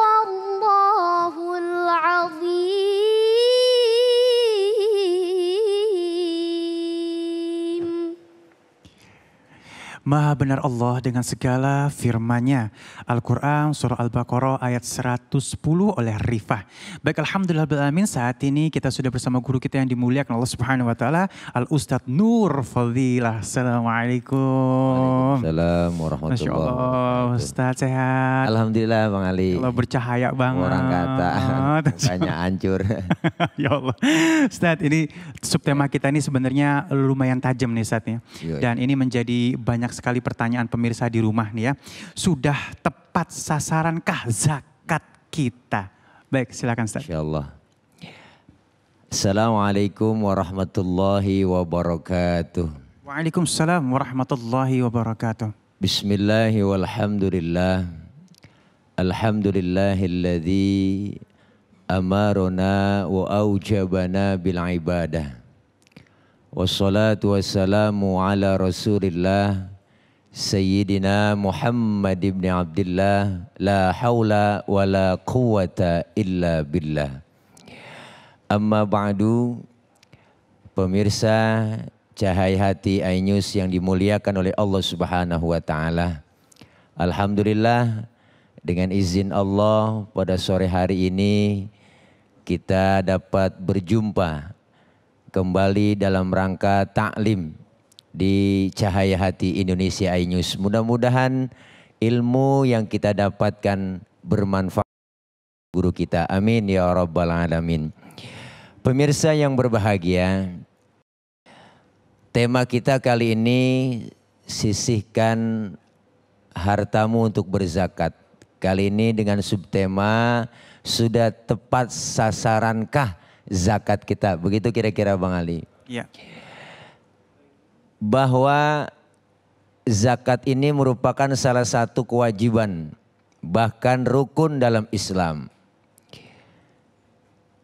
荒漠。Maha benar Allah dengan segala firman-Nya. Al-Quran Surah Al-Baqarah ayat 110 oleh Rifah. Baik Alhamdulillah Alamin saat ini kita sudah bersama guru kita yang dimuliakan Allah Subhanahu Wa Ta'ala. Al-Ustadz Nur Fadilah. Assalamualaikum. Waalaikumsalam warahmatullahi wabarakatuh. Ustadz sehat. Alhamdulillah Bang Ali. Allah bercahaya banget. Orang kata banyak hancur. ya Allah. Ustadz ini subtema kita ini sebenarnya lumayan tajam nih saatnya. Dan ini menjadi banyak sekali pertanyaan pemirsa di rumah nih ya. Sudah tepat sasarankah zakat kita? Baik, silakan Ustaz. Insyaallah. Assalamualaikum warahmatullahi wabarakatuh. Waalaikumsalam warahmatullahi wabarakatuh. Bismillahirrahmanirrahim. walhamdulillah. Alhamdulillahilladzi amarona wa aujabana bil ibadah. Wassalatu wassalamu ala rasulillah Sayyidina Muhammad ibn Abdullah la haula wa la quwata illa billah. Amma ba'du pemirsa cahaya hati iNews yang dimuliakan oleh Allah Subhanahu wa taala. Alhamdulillah dengan izin Allah pada sore hari ini kita dapat berjumpa kembali dalam rangka taklim di Cahaya Hati Indonesia iNews. Mudah-mudahan ilmu yang kita dapatkan bermanfaat guru kita. Amin ya rabbal alamin. Pemirsa yang berbahagia, tema kita kali ini sisihkan hartamu untuk berzakat. Kali ini dengan subtema sudah tepat sasarankah zakat kita? Begitu kira-kira Bang Ali. Iya. Yeah bahwa zakat ini merupakan salah satu kewajiban bahkan rukun dalam Islam.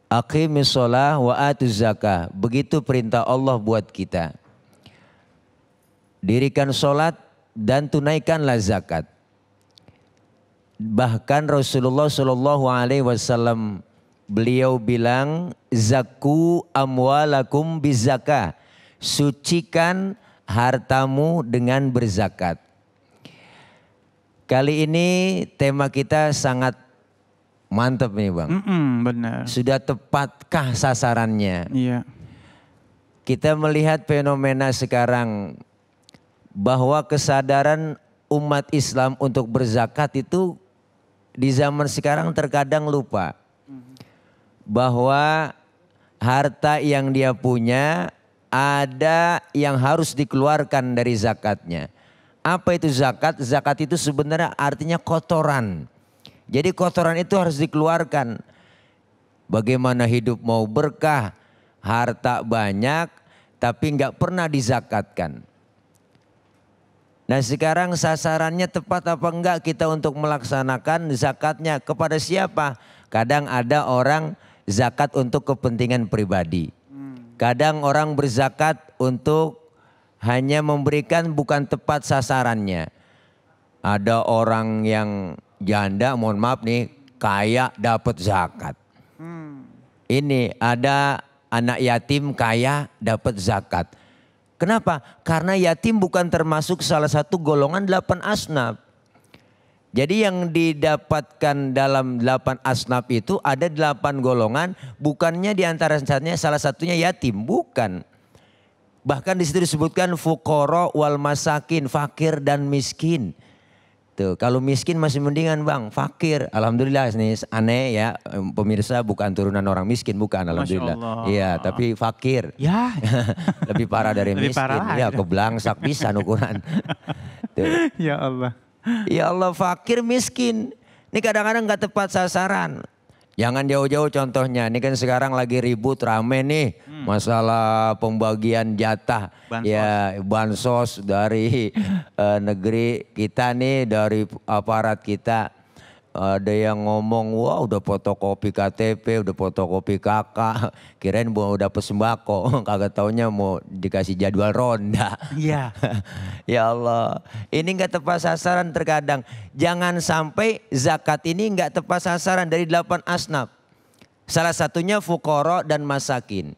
Aqimis shalah wa atuz zakah. Begitu perintah Allah buat kita. Dirikan sholat dan tunaikanlah zakat. Bahkan Rasulullah Shallallahu Alaihi Wasallam beliau bilang zaku amwalakum bizakah. Sucikan hartamu dengan berzakat. Kali ini tema kita sangat mantap nih bang. Mm -mm, benar. Sudah tepatkah sasarannya? Iya. Kita melihat fenomena sekarang bahwa kesadaran umat Islam untuk berzakat itu di zaman sekarang terkadang lupa mm-hmm. bahwa harta yang dia punya ada yang harus dikeluarkan dari zakatnya. Apa itu zakat? Zakat itu sebenarnya artinya kotoran. Jadi kotoran itu harus dikeluarkan. Bagaimana hidup mau berkah, harta banyak tapi nggak pernah dizakatkan. Nah sekarang sasarannya tepat apa enggak kita untuk melaksanakan zakatnya kepada siapa? Kadang ada orang zakat untuk kepentingan pribadi. Kadang orang berzakat untuk hanya memberikan bukan tepat sasarannya. Ada orang yang janda, mohon maaf nih, kaya dapat zakat. Hmm. Ini ada anak yatim kaya dapat zakat. Kenapa? Karena yatim bukan termasuk salah satu golongan delapan asnaf. Jadi yang didapatkan dalam delapan asnaf itu ada delapan golongan, bukannya di antara salah satunya yatim, bukan. Bahkan di situ disebutkan fukoro wal masakin, fakir dan miskin. Tuh, kalau miskin masih mendingan bang, fakir. Alhamdulillah ini aneh ya, pemirsa bukan turunan orang miskin, bukan alhamdulillah. Iya, tapi fakir. Ya. Lebih parah dari Lebih miskin. Parah. Ya, kebelangsak bisa ukuran. Tuh. Ya Allah ya Allah fakir miskin. Ini kadang-kadang nggak tepat sasaran. Jangan jauh-jauh contohnya. Ini kan sekarang lagi ribut rame nih hmm. masalah pembagian jatah bansos. ya bansos dari uh, negeri kita nih dari aparat kita ada yang ngomong wah udah fotokopi KTP, udah fotokopi KK, kirain mau udah pesembako, kagak taunya mau dikasih jadwal ronda. Iya. ya Allah, ini nggak tepat sasaran terkadang. Jangan sampai zakat ini nggak tepat sasaran dari delapan asnaf. Salah satunya fukoro dan masakin.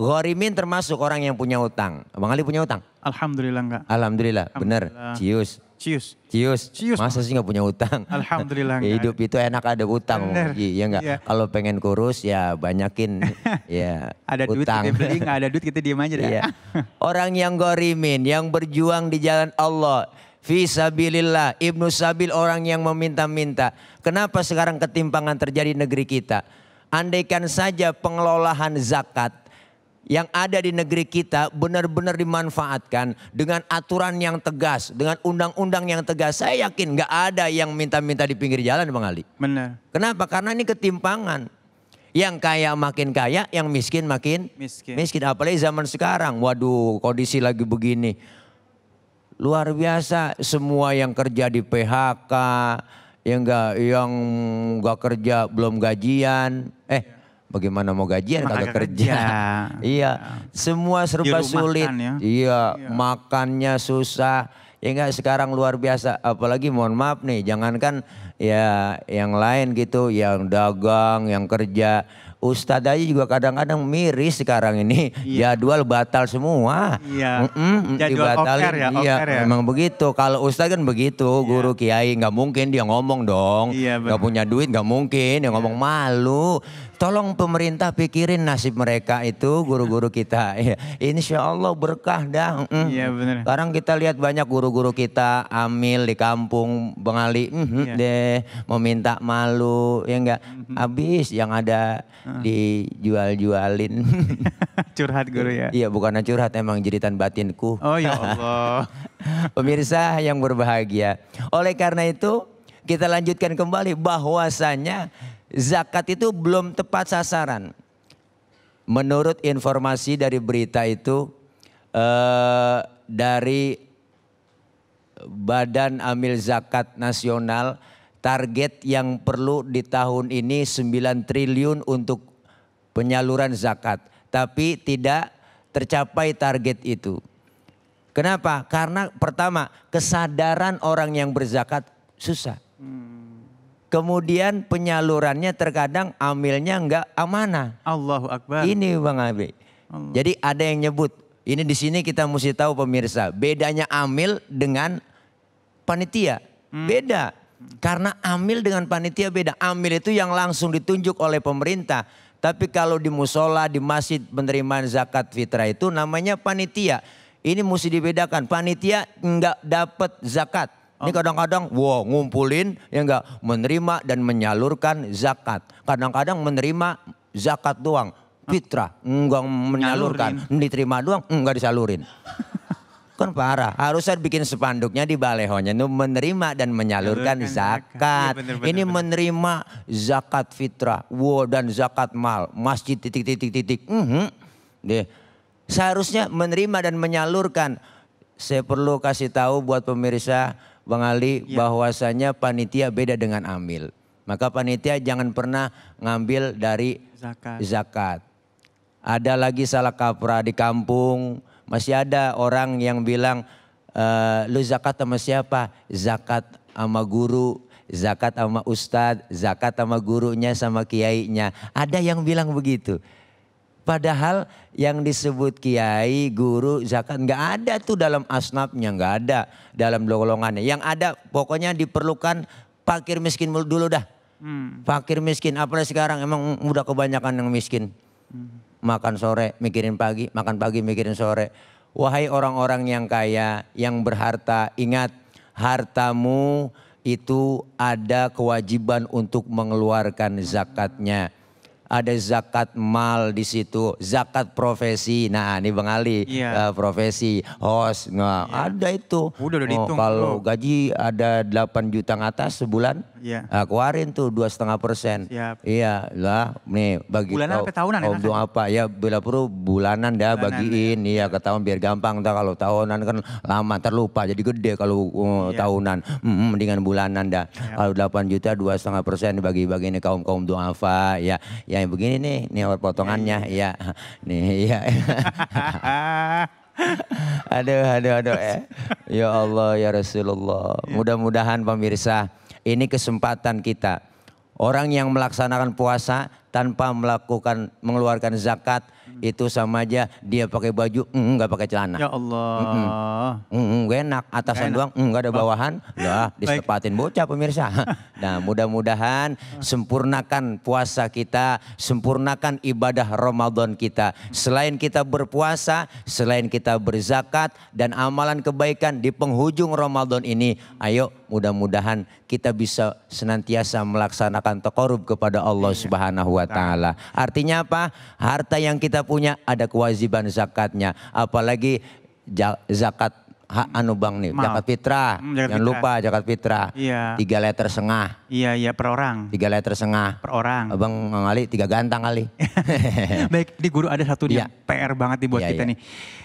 Gorimin termasuk orang yang punya utang. Bang Ali punya utang? Alhamdulillah enggak. Alhamdulillah, Alhamdulillah. benar. Cius. Cius. Cius. Cius. Masa sih nggak punya utang? Alhamdulillah. ya, hidup itu enak ada utang. Iya, iya gak? Ya. Kalau pengen kurus ya banyakin. ya. Ada utang. duit eh, kita beli, nggak ada duit kita diem aja deh. Iya. Orang yang gorimin, yang berjuang di jalan Allah. Fisabilillah, Ibnu Sabil orang yang meminta-minta. Kenapa sekarang ketimpangan terjadi negeri kita? Andaikan saja pengelolaan zakat yang ada di negeri kita benar-benar dimanfaatkan dengan aturan yang tegas, dengan undang-undang yang tegas. Saya yakin nggak ada yang minta-minta di pinggir jalan Bang Ali. Benar. Kenapa? Karena ini ketimpangan. Yang kaya makin kaya, yang miskin makin miskin. miskin. Apalagi zaman sekarang, waduh kondisi lagi begini. Luar biasa semua yang kerja di PHK, yang enggak yang enggak kerja belum gajian. Eh, bagaimana mau gajian kagak kerja. kerja. iya, semua serba kan sulit. Kan, ya. Iya, iya, makannya susah. Ya enggak sekarang luar biasa apalagi mohon maaf nih jangankan ya yang lain gitu yang dagang, yang kerja Ustadz aja juga kadang-kadang miris sekarang ini iya. jadwal batal semua. Iya. Mm -mm, jadwal dibatalin. ya, iya, ya. Memang begitu. Kalau Ustadz kan begitu, iya. guru kiai nggak mungkin dia ngomong dong. Iya, gak punya duit nggak mungkin dia iya. ngomong malu. Tolong pemerintah pikirin nasib mereka itu guru-guru kita. Ya, Insya Allah berkah dah. Mm. Iya benar. Sekarang kita lihat banyak guru-guru kita amil di kampung Bengali mm -hmm, ya. deh meminta malu ya enggak habis yang ada uh. dijual-jualin. curhat guru ya. Iya bukan curhat emang jeritan batinku. Oh ya Allah. Pemirsa yang berbahagia. Oleh karena itu kita lanjutkan kembali bahwasannya zakat itu belum tepat sasaran. Menurut informasi dari berita itu eh, dari Badan Amil Zakat Nasional target yang perlu di tahun ini 9 triliun untuk penyaluran zakat, tapi tidak tercapai target itu. Kenapa? Karena pertama kesadaran orang yang berzakat susah. Hmm. Kemudian penyalurannya terkadang amilnya enggak amanah. Allahu Akbar. Ini Bang Abi. Jadi ada yang nyebut. Ini di sini kita mesti tahu pemirsa. Bedanya amil dengan panitia. Hmm. Beda. Karena amil dengan panitia beda. Amil itu yang langsung ditunjuk oleh pemerintah. Tapi kalau di musola, di masjid penerimaan zakat fitrah itu namanya panitia. Ini mesti dibedakan. Panitia enggak dapat zakat. Ini kadang-kadang wow, ngumpulin ya enggak menerima dan menyalurkan zakat. Kadang-kadang menerima zakat doang, fitrah enggak menyalurkan, Nyalurin. diterima doang enggak disalurin. kan parah. Harusnya bikin spanduknya di balehonya Ini menerima dan menyalurkan Nyalurkan zakat. Ya, bener, bener, Ini bener. menerima zakat fitrah, wow dan zakat mal, masjid titik-titik-titik. -hmm. Deh. Seharusnya menerima dan menyalurkan. Saya perlu kasih tahu buat pemirsa Bang Ali ya. bahwasanya panitia beda dengan amil. Maka panitia jangan pernah ngambil dari zakat. zakat. Ada lagi salah kaprah di kampung, masih ada orang yang bilang e, lu zakat sama siapa? Zakat sama guru, zakat sama ustadz, zakat sama gurunya sama kiainya. Ada yang bilang begitu. Padahal yang disebut kiai, guru, zakat nggak ada tuh dalam asnafnya, nggak ada dalam golongannya. Yang ada pokoknya diperlukan fakir miskin dulu dah. Hmm. Fakir miskin, apalagi sekarang emang udah kebanyakan yang miskin. Hmm. Makan sore mikirin pagi, makan pagi mikirin sore. Wahai orang-orang yang kaya, yang berharta, ingat hartamu itu ada kewajiban untuk mengeluarkan zakatnya ada zakat mal di situ, zakat profesi. Nah, ini Bang Ali yeah. Iya. uh, profesi host. Nah, yeah. ada itu. Udah udah Oh, kalau oh. gaji ada 8 juta atas sebulan, yeah. nah, keluarin tuh dua setengah persen. Iya lah, nih bagi bulanan apa tahunan oh, ya? apa ya bila perlu bulanan dah bulanan, bagiin, iya, iya ke tahun biar gampang. Tuh kalau tahunan kan lama terlupa, jadi gede kalau uh, oh, yeah. tahunan. Mm, mendingan bulanan dah. Yeah. Kalau 8 juta dua setengah persen dibagi-bagi ini kaum kaum doa apa ya. Ya kayak begini nih, nih potongannya, iya, iya. iya. nih, iya. aduh, aduh, aduh. Eh. Ya Allah, ya Rasulullah. Iya. Mudah-mudahan pemirsa, ini kesempatan kita. Orang yang melaksanakan puasa tanpa melakukan mengeluarkan zakat, itu sama aja dia pakai baju mm, mm, nggak mm, pakai celana. Ya Allah. Mm, mm, mm, mm gak enak atasan enak. doang nggak mm, ada bawahan. Lah disepatin bocah pemirsa. nah, mudah-mudahan sempurnakan puasa kita, sempurnakan ibadah Ramadan kita. Selain kita berpuasa, selain kita berzakat dan amalan kebaikan di penghujung Ramadan ini, ayo mudah-mudahan kita bisa senantiasa melaksanakan tekorub kepada Allah iya. Subhanahu wa taala. Artinya apa? Harta yang kita punya ada kewajiban zakatnya. Apalagi zakat hak anu bang nih, Maaf. zakat fitrah. Hmm, Jangan fitra. lupa zakat fitrah. Iya. Tiga liter setengah. Iya, iya per orang. Tiga liter setengah. Per orang. Abang ngali tiga gantang kali. Baik, di guru ada satu dia iya. PR banget nih buat iya, kita iya. nih.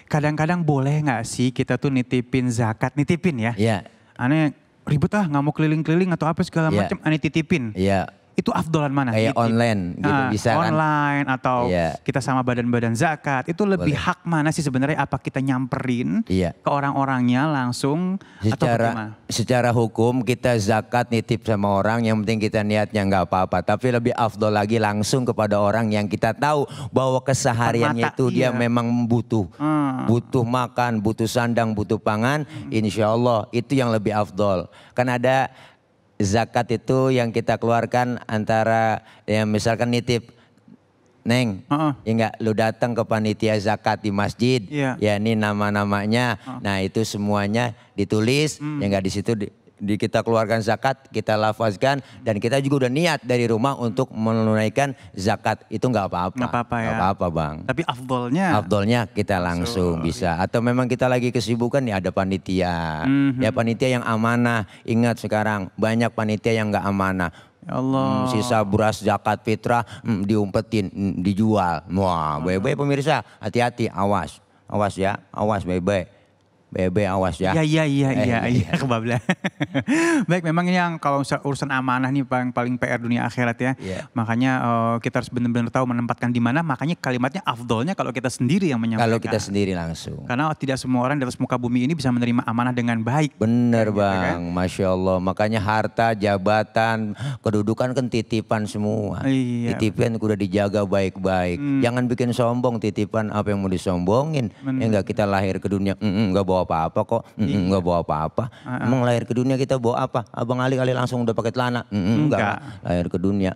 Kadang-kadang boleh nggak sih kita tuh nitipin zakat, nitipin ya? Iya. Aneh ribet ah nggak mau keliling-keliling atau apa segala yeah. macam aneh titipin. Iya itu afdolan mana? Kayak online gitu nah, bisa online, kan? Online atau yeah. kita sama badan-badan zakat itu lebih Boleh. hak mana sih sebenarnya? Apa kita nyamperin yeah. ke orang-orangnya langsung secara, atau Secara hukum kita zakat nitip sama orang yang penting kita niatnya nggak apa-apa. Tapi lebih afdol lagi langsung kepada orang yang kita tahu bahwa kesehariannya Permata, itu iya. dia memang butuh. Hmm. Butuh makan, butuh sandang, butuh pangan. Hmm. Insya Allah itu yang lebih afdol. Kan ada zakat itu yang kita keluarkan antara ya misalkan nitip Neng, uh -uh. ya enggak, lu datang ke panitia zakat di masjid, yeah. ya ini nama-namanya, uh -uh. nah itu semuanya ditulis, hmm. ya enggak di situ di kita keluarkan zakat, kita lafazkan dan kita juga udah niat dari rumah untuk menunaikan zakat. Itu nggak apa-apa. Nggak apa-apa ya. apa-apa bang. Tapi afdolnya. Afdolnya kita langsung so, bisa. Atau memang kita lagi kesibukan ya ada panitia. Mm -hmm. Ya panitia yang amanah. Ingat sekarang banyak panitia yang nggak amanah. Ya Allah. Hmm, sisa beras zakat fitrah hmm, diumpetin, hmm, dijual. Wah, bebe pemirsa, hati-hati, awas. Awas ya, awas bebe. BB awas ya. Iya iya iya iya eh, iya, iya, iya, iya. Baik memang ini yang kalau urusan amanah nih paling paling PR dunia akhirat ya. Yeah. Makanya uh, kita harus benar-benar tahu menempatkan di mana. Makanya kalimatnya afdolnya kalau kita sendiri yang menyampaikan. Kalau kita sendiri langsung. Karena tidak semua orang di atas muka bumi ini bisa menerima amanah dengan baik. Bener gitu ya, kan? bang, kan? masya Allah. Makanya harta, jabatan, kedudukan kan titipan semua. Iya, titipan udah dijaga baik-baik. Hmm. Jangan bikin sombong titipan apa yang mau disombongin. Ya enggak kita lahir ke dunia, mm enggak bawa apa-apa kok, nggak bawa apa-apa. Uh-uh. Emang lahir ke dunia kita bawa apa? Abang Ali kali langsung udah pakai celana, mm enggak. enggak. Lahir ke dunia,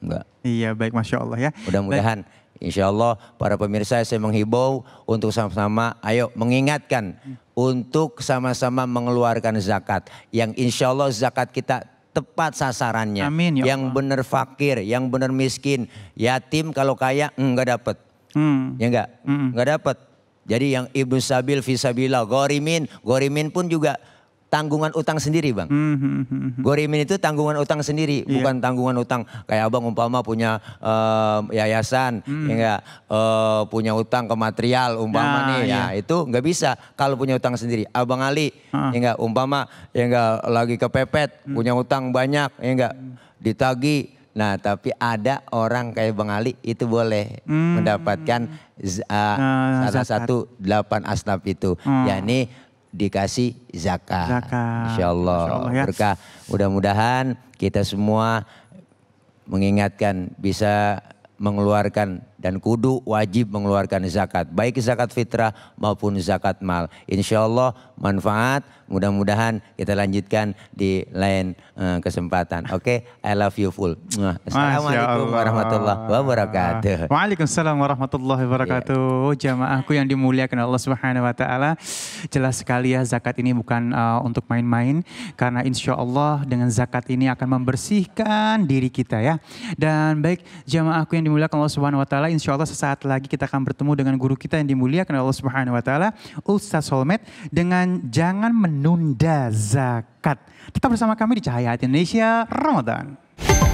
enggak. Iya baik, masya Allah ya. Mudah-mudahan. Insya Allah para pemirsa saya menghibau untuk sama-sama ayo mengingatkan untuk sama-sama mengeluarkan zakat. Yang insya Allah zakat kita tepat sasarannya. Amin, ya yang benar fakir, yang benar miskin, yatim kalau kaya enggak dapat. Hmm. Ya enggak? Hmm. Enggak dapat. Jadi yang Ibnu Sabil visabila Gorimin, Gorimin pun juga tanggungan utang sendiri bang. Mm-hmm. Hmm, hmm, hmm, Gorimin itu tanggungan utang sendiri, yeah. bukan tanggungan utang kayak abang umpama punya um, yayasan, mm. ya uh, punya utang ke material umpama nah, nih, ya iya. itu nggak bisa kalau punya utang sendiri. Abang Ali, uh. ya enggak umpama, ya enggak lagi kepepet, mm. punya utang banyak, ya enggak ditagi Nah, tapi ada orang kayak Bang Ali itu boleh hmm. mendapatkan uh, uh, salah satu delapan asnaf itu, hmm. yakni dikasih zakat. zakat. Insya Allah, Insya Allah ya. berkah. Mudah-mudahan kita semua mengingatkan bisa mengeluarkan dan kudu wajib mengeluarkan zakat, baik zakat fitrah maupun zakat mal. Insya Allah manfaat. Mudah-mudahan kita lanjutkan di lain uh, kesempatan. Oke, okay? I love you full. Assalamualaikum warahmatullahi wabarakatuh. Waalaikumsalam warahmatullahi wabarakatuh. Yeah. Oh, jamaahku yang dimuliakan Allah Subhanahu wa taala. Jelas sekali ya zakat ini bukan uh, untuk main-main karena insya Allah dengan zakat ini akan membersihkan diri kita ya. Dan baik jamaahku yang dimuliakan Allah Subhanahu wa taala, insya Allah sesaat lagi kita akan bertemu dengan guru kita yang dimuliakan Allah Subhanahu wa taala, Ustaz Solmed dengan dengan jangan menunda zakat. Tetap bersama kami di Cahaya Hati Indonesia Ramadan.